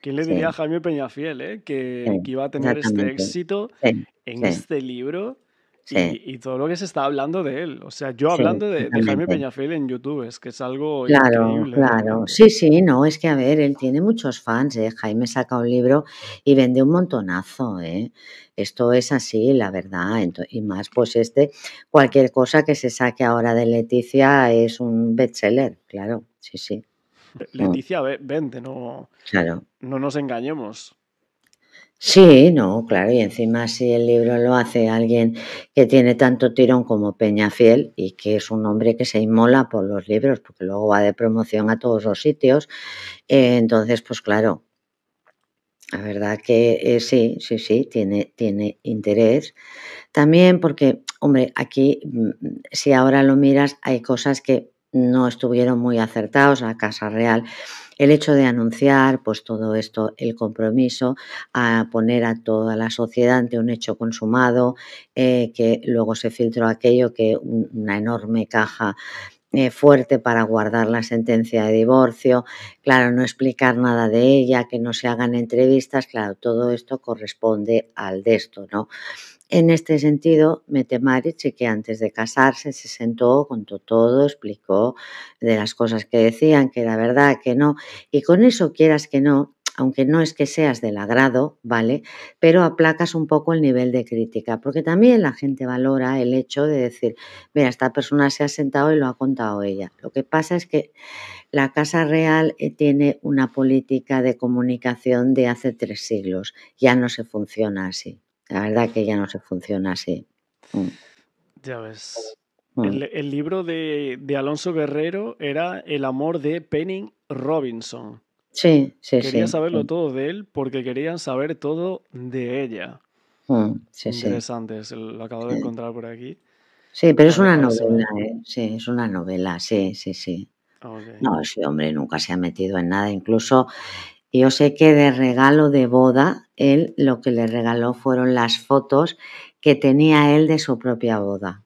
[SPEAKER 1] ¿Quién le diría a Jaime Peñafiel, ¿eh? Que, que iba a tener este éxito en este libro? Y, todo lo que se está hablando de él. O sea, yo hablando de, Jaime Peñafil en YouTube, es que es algo. Claro, claro.
[SPEAKER 2] Sí, sí, no, es que a ver, él tiene muchos fans. ¿eh? Jaime saca un libro y vende un montonazo. ¿eh? Esto es así, la verdad. y más, pues este, cualquier cosa que se saque ahora de Leticia es un bestseller, claro. Sí, sí. Mm. Leticia vende, claro.
[SPEAKER 1] no nos engañemos.
[SPEAKER 2] Sí, no, claro, y encima si el libro lo hace alguien que tiene tanto tirón como Peñafiel y que es un hombre que se inmola por los libros, porque luego va de promoción a todos los sitios, eh, entonces, pues claro, la verdad que eh, sí, sí, sí, tiene, tiene interés. También porque, hombre, aquí, mm, si ahora lo miras, hay cosas que no estuvieron muy acertados. a Casa Real el hecho de anunciar pues todo esto, el compromiso a poner a toda la sociedad ante un hecho consumado, eh, que luego se filtró aquello que una enorme caja eh, fuerte para guardar la sentencia de divorcio, claro, no explicar nada de ella, que no se hagan entrevistas, claro, todo esto corresponde al de esto, ¿no? En este sentido, Mete Marich que antes de casarse se sentó, contó todo, explicó de las cosas que decían, que era verdad, que no, y con eso quieras que no, aunque no es que seas del agrado, ¿vale? Pero aplacas un poco el nivel de crítica, porque también la gente valora el hecho de decir, mira, esta persona se ha sentado y lo ha contado ella. Lo que pasa es que la Casa Real eh, tiene una política de comunicación de hace tres siglos, ya no se funciona así. La verdad que ya no se funciona así. Mm.
[SPEAKER 1] Ya ves. El, mm. libro de, Alonso Guerrero era El amor de Penning Robinson.
[SPEAKER 2] Sí, sí, Quería saberlo mm.
[SPEAKER 1] todo de él porque querían saber todo de ella. Sí, sí, Interesante, lo acabo de encontrar por aquí.
[SPEAKER 2] Sí, pero es una novela, ¿eh? Sí, es una novela, sí, sí, sí. Ah, no, ese hombre nunca se ha metido en nada. Incluso yo sé que de regalo de boda él lo que le regaló fueron las fotos que tenía él de su propia boda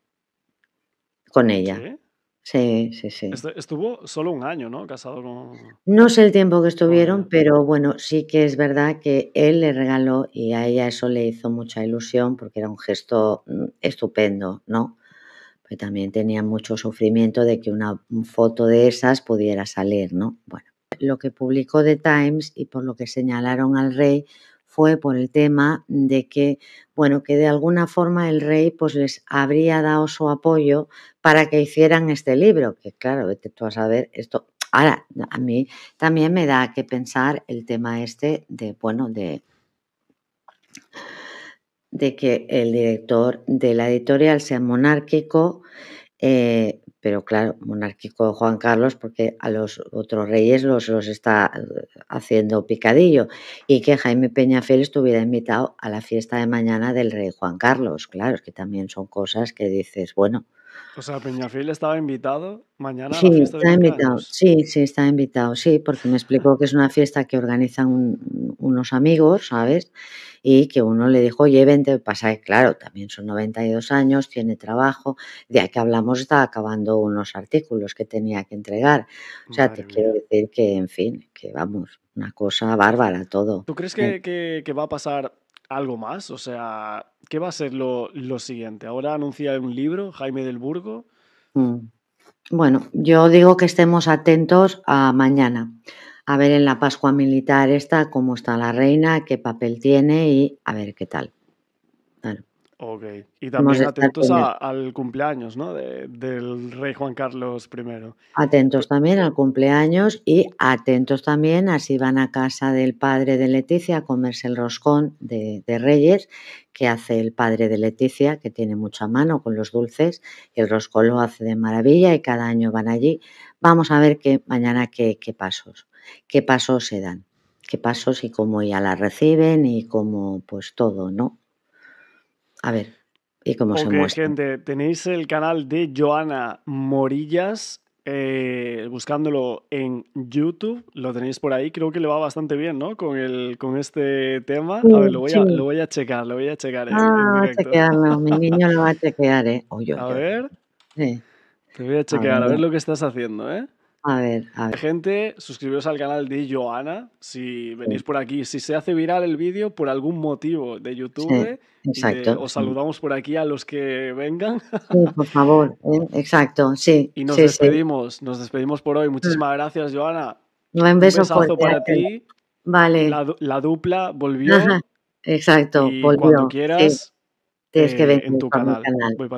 [SPEAKER 2] con ella. Sí, sí, sí.
[SPEAKER 1] Estuvo solo un año, ¿no? Casado con...
[SPEAKER 2] No sé el tiempo que estuvieron, pero bueno, sí que es verdad que él le regaló y a ella eso le hizo mucha ilusión porque era un gesto mm, estupendo, ¿no? Pero también tenía mucho sufrimiento de que una foto de esas pudiera salir, ¿no? Bueno, lo que publicó The Times y por lo que señalaron al rey fue por el tema de que, bueno, que de alguna forma el rey pues les habría dado su apoyo para que hicieran este libro, que claro, tú tú a ver esto. Ahora, a mí también me da que pensar el tema este de, bueno, de de que el director de la editorial sea monárquico, eh, pero claro, monárquico Juan Carlos, porque a los otros reyes los, los está eh, haciendo picadillo, y que Jaime Peñafiel estuviera invitado a la fiesta de mañana del rey Juan Carlos. Claro, es que también son cosas que dices, bueno,
[SPEAKER 1] o sea, Peñafil estaba invitado mañana. Sí, a está invitado.
[SPEAKER 2] Sí, sí, está invitado, sí, porque me explicó que es una fiesta que organizan unos amigos, ¿sabes? Y que uno le dijo, oye, vente, pasa claro, también son 92 años, tiene trabajo, de que hablamos está acabando unos artículos que tenía que entregar. O sea, te quiero decir que, en fin, que vamos, una cosa bárbara todo. ¿Tú crees eh. que, que
[SPEAKER 1] va a pasar algo más? O sea, ¿qué va a ser lo, siguiente? Ahora anuncia un libro, Jaime del Burgo.
[SPEAKER 2] Mm. Bueno, yo digo que estemos atentos a mañana, a ver en la Pascua Militar esta cómo está la reina, qué papel tiene y a ver qué tal.
[SPEAKER 1] Ok. Y también atentos al cumpleaños, ¿no? del rey Juan Carlos I.
[SPEAKER 2] Atentos también al eh, cumpleaños y atentos también a si van a casa del padre de Leticia a comerse el roscón de, Reyes, que hace el padre de Leticia, que tiene mucha mano con los dulces, el roscón lo hace de maravilla y cada año van allí. Vamos a ver qué mañana qué, qué pasos, qué pasos se dan, qué pasos y cómo ya la reciben y cómo pues todo, ¿no? A ver, ¿y cómo se muestra?
[SPEAKER 1] gente, tenéis el canal de Joana Morillas, eh, buscándolo en YouTube, lo tenéis por ahí, creo que le va bastante bien, ¿no? Con, el, con este tema. a ver, lo voy, a, lo voy a checar, lo voy a checar. ah, chequearlo, mi
[SPEAKER 2] niño lo va a chequear, ¿eh? [LAUGHS] a ver. Te voy a chequear, a ver lo
[SPEAKER 1] que estás haciendo, ¿eh?
[SPEAKER 2] A ver, a ver.
[SPEAKER 1] Gente, suscribiros al canal de Joana. Si venís por aquí, si se hace viral el vídeo por algún motivo de YouTube, os saludamos por aquí a los que vengan.
[SPEAKER 2] por favor, ¿eh? exacto, sí. [LAUGHS] Y nos despedimos,
[SPEAKER 1] nos despedimos por hoy. Mm. Muchísimas gracias, Joana.
[SPEAKER 2] Un beso para ti. Vale. La, dupla volvió. exacto, y volvió. Cuando quieras, tienes que eh, venir en tu canal.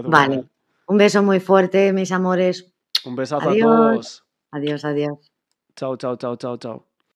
[SPEAKER 2] vale. Un beso muy fuerte, mis amores. Un besazo a todos. Adiós, adiós.
[SPEAKER 1] Chao, chao, chao, chao, chao.